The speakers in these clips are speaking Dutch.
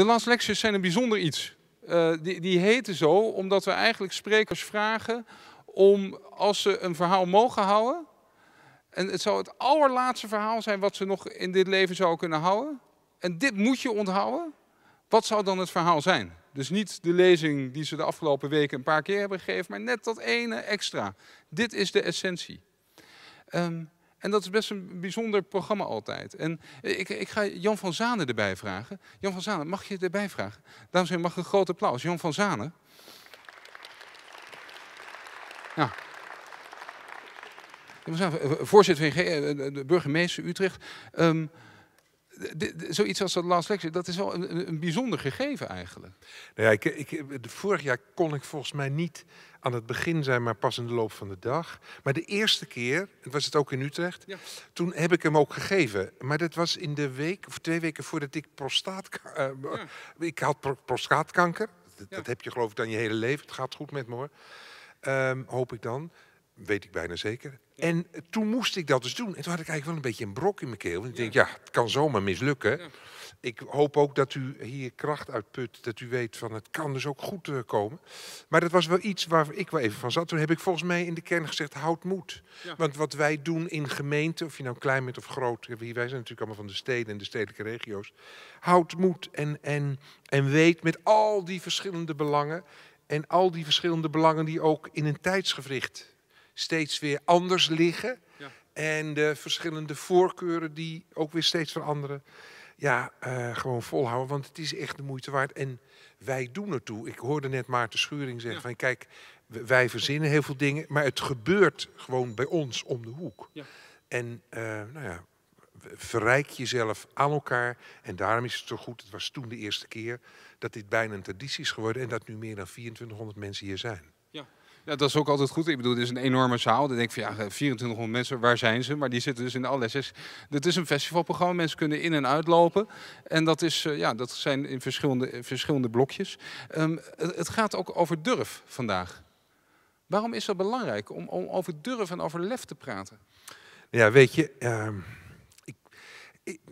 De last lectures zijn een bijzonder iets. Eh, die, die heten zo omdat we eigenlijk sprekers vragen om, als ze een verhaal mogen houden, en het zou het allerlaatste verhaal zijn wat ze nog in dit leven zou kunnen houden, en dit moet je onthouden, wat zou dan het verhaal zijn? Dus niet de lezing die ze de afgelopen weken een paar keer hebben gegeven, maar net dat ene extra. Dit is de essentie. Ehm, en dat is best een bijzonder programma altijd. En ik, ik ga Jan van Zanen erbij vragen. Jan van Zanen, mag je erbij vragen? Dames en heren, mag een groot applaus. Jan van Zanen. Ja. Eh, voorzitter van eh, de burgemeester Utrecht. Ehm, zoiets als dat laatste lecture, dat is wel een, een bijzonder gegeven eigenlijk. Nou ja, ik, ik, vorig jaar kon ik volgens mij niet aan het begin zijn, maar pas in de loop van de dag. Maar de eerste keer, was het ook in Utrecht, ja. toen heb ik hem ook gegeven. Maar dat was in de week, of twee weken voordat ik prostaat... Eh, eh, ik had prostaatkanker. Dat, heb je geloof ik dan je hele leven. Het gaat goed met me hoor. Ehm, hoop ik dan weet ik bijna zeker. En toen moest ik dat dus doen. En toen had ik eigenlijk wel een beetje een brok in mijn keel. Want ik denk, ja, het kan zomaar mislukken. Ik hoop ook dat u hier kracht uitput. Dat u weet van het kan dus ook goed eh, komen. Maar dat was wel iets waar ik wel even van zat. Toen heb ik volgens mij in de kern gezegd: houd moed. Want wat wij doen in gemeenten, of je nou klein bent of groot. Eh, wij zijn natuurlijk allemaal van de steden en de stedelijke regio's. Houd moed en, en, en weet met al die verschillende belangen. En al die verschillende belangen die ook in een tijdsgevricht steeds weer anders liggen. Ja. En de verschillende voorkeuren die ook weer steeds veranderen. Ja, eh, gewoon volhouden, want het is echt de moeite waard. En wij doen er toe. Ik hoorde net Maarten Schuring zeggen van kijk, wij verzinnen heel veel dingen, maar het gebeurt gewoon bij ons om de hoek. Ja. En eh, nou ja, verrijk jezelf aan elkaar. En daarom is het zo goed, het was toen de eerste keer dat dit bijna een traditie is geworden en dat nu meer dan 2400 mensen hier zijn. Ja. ja, dat is ook altijd goed. Ik bedoel, het is een enorme zaal. Dan denk ik van ja, 2400 mensen, waar zijn ze? Maar die zitten dus in alle zes. Dit is een festivalprogramma, mensen kunnen in en uitlopen. En dat, is, eh, ja, dat zijn in verschillende, verschillende blokjes. Ehm, het, gaat ook over durf vandaag. Waarom is dat belangrijk om, om over durf en over lef te praten? Ja, weet je, uh, ik,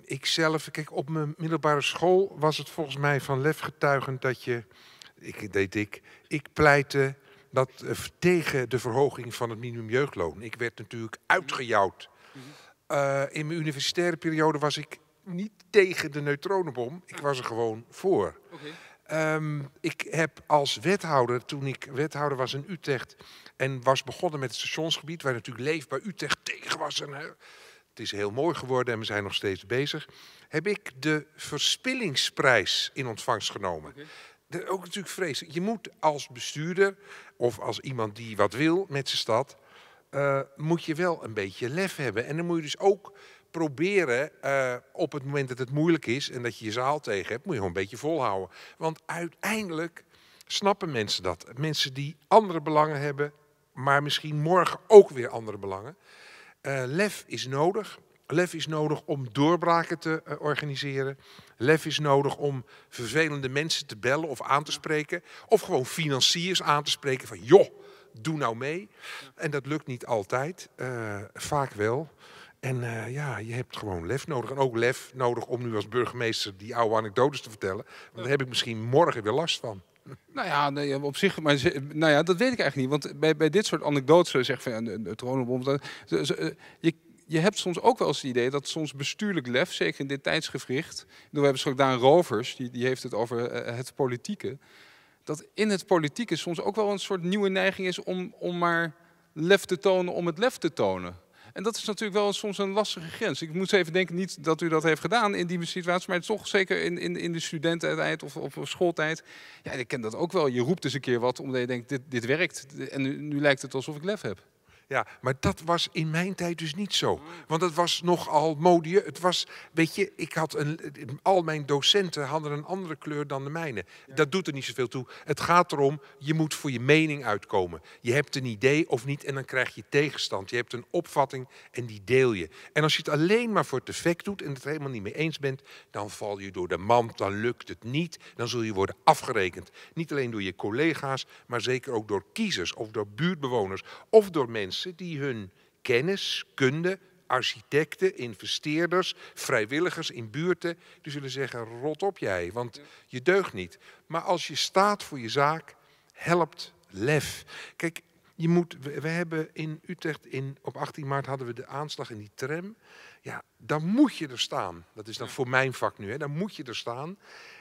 ik, zelf, kijk, op mijn middelbare school was het volgens mij van lef getuigend dat je, ik deed ik, ik pleitte dat, eh, tegen de verhoging van het minimumjeugdloon. Ik werd natuurlijk uitgejouwd. Eh, in mijn universitaire periode was ik niet tegen de neutronenbom. Ik was er gewoon voor. Ehm, ik heb als wethouder, toen ik wethouder was in Utrecht en was begonnen met het stationsgebied, waar natuurlijk leefbaar Utrecht tegen was. En, het is heel mooi geworden en we zijn nog steeds bezig. Heb ik de verspillingsprijs in ontvangst genomen dat ook natuurlijk vreselijk. Je moet als bestuurder of als iemand die wat wil met zijn stad, eh, moet je wel een beetje lef hebben. En dan moet je dus ook proberen eh, op het moment dat het moeilijk is en dat je je zaal tegen hebt, moet je gewoon een beetje volhouden. Want uiteindelijk snappen mensen dat. Mensen die andere belangen hebben, maar misschien morgen ook weer andere belangen. Eh, lef is nodig. Lef is nodig om doorbraken te eh, organiseren. Lef is nodig om vervelende mensen te bellen of aan te spreken. Of gewoon financiers aan te spreken van joh, doe nou mee. En dat lukt niet altijd, eh, vaak wel. En eh, ja, je hebt gewoon lef nodig. En ook lef nodig om nu als burgemeester die oude anekdotes te vertellen. Want daar heb ik misschien morgen weer last van. Nou ja, op zich, maar nou ja, dat weet ik eigenlijk niet. Want bij, bij dit soort anekdotes, zeg van ja, de, de, je je hebt soms ook wel eens het idee dat soms bestuurlijk lef, zeker in dit tijdsgevricht. We hebben straks Daan Rovers, die, die heeft het over eh, eh, het politieke. Dat in het politieke soms ook wel een soort nieuwe neiging is om, om maar lef te tonen om het lef te tonen. En dat is natuurlijk wel soms een lastige grens. Ik moet even denken, niet dat u dat heeft gedaan in die situatie, maar toch zeker in, in, in de studententijd of op schooltijd. Ja, ik ken dat ook wel. Je roept eens een keer wat omdat je denkt, dit, dit werkt. En nu, nu lijkt het alsof ik lef heb. Ja, maar dat was in mijn tijd dus niet zo. Want het was nogal modie. Het was, weet je, ik had een, al mijn docenten hadden een andere kleur dan de mijne. Dat doet er niet zoveel toe. Het gaat erom, je moet voor je mening uitkomen. Je hebt een idee of niet en dan krijg je tegenstand. Je hebt een opvatting en die deel je. En als je het alleen maar voor het effect doet en het er helemaal niet mee eens bent, dan val je door de mand, dan lukt het niet. Dan zul je worden afgerekend. Niet alleen door je collega's, maar zeker ook door kiezers of door buurtbewoners of door mensen die hun kennis, kunde, architecten, investeerders, vrijwilligers in buurten, die zullen zeggen, rot op jij, want je deugt niet. Maar als je staat voor je zaak, helpt lef. Kijk, je moet, we hebben in Utrecht, in, op 18 maart hadden we de aanslag in die tram. Ja, dan moet je er staan. Dat is dan voor mijn vak nu, hè. dan moet je er staan.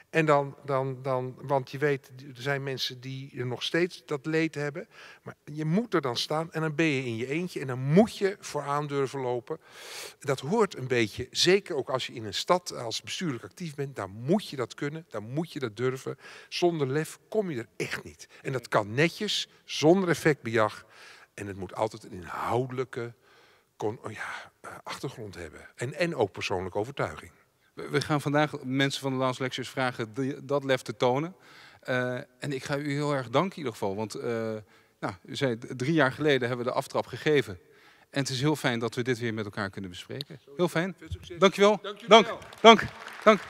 En dan, dan, dan, want je weet, er zijn mensen die nog steeds dat leed hebben. Maar je moet er dan staan en dan ben je in je eentje en dan moet je vooraan durven lopen. Dat hoort een beetje, zeker ook als je in een stad als bestuurlijk actief bent, dan moet je dat kunnen, dan moet je dat durven. Zonder lef kom je er echt niet. En dat kan netjes, zonder effectbejag. En het moet altijd een inhoudelijke kon, eh, achtergrond hebben. En, en ook persoonlijke overtuiging. We gaan vandaag mensen van de Lance Lectures vragen die, dat lef te tonen. Eh, en ik ga u heel erg danken in ieder geval. Want eh, nou, u zei, drie jaar geleden hebben we de aftrap gegeven. En het is heel fijn dat we dit weer met elkaar kunnen bespreken. Heel fijn. Dankjewel. Dank. Dank. Dank.